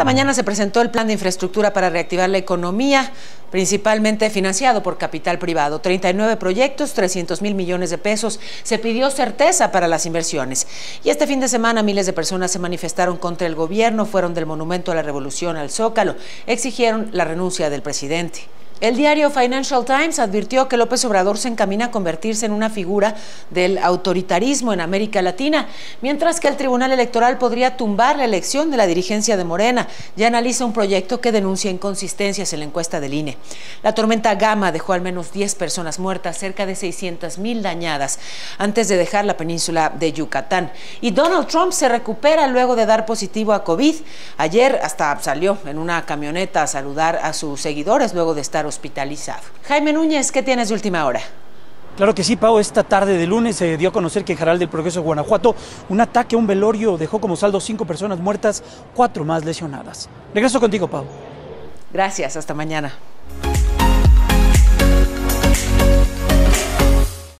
Esta mañana se presentó el plan de infraestructura para reactivar la economía, principalmente financiado por capital privado. 39 proyectos, 300 mil millones de pesos. Se pidió certeza para las inversiones. Y este fin de semana miles de personas se manifestaron contra el gobierno, fueron del Monumento a la Revolución al Zócalo, exigieron la renuncia del presidente. El diario Financial Times advirtió que López Obrador se encamina a convertirse en una figura del autoritarismo en América Latina, mientras que el Tribunal Electoral podría tumbar la elección de la dirigencia de Morena. Ya analiza un proyecto que denuncia inconsistencias en la encuesta del INE. La tormenta Gama dejó al menos 10 personas muertas, cerca de 600 mil dañadas, antes de dejar la península de Yucatán. Y Donald Trump se recupera luego de dar positivo a COVID. Ayer hasta salió en una camioneta a saludar a sus seguidores luego de estar Jaime Núñez, ¿qué tienes de última hora? Claro que sí, Pau. Esta tarde de lunes se dio a conocer que en Jaral del Progreso, Guanajuato, un ataque a un velorio dejó como saldo cinco personas muertas, cuatro más lesionadas. Regreso contigo, Pau. Gracias, hasta mañana.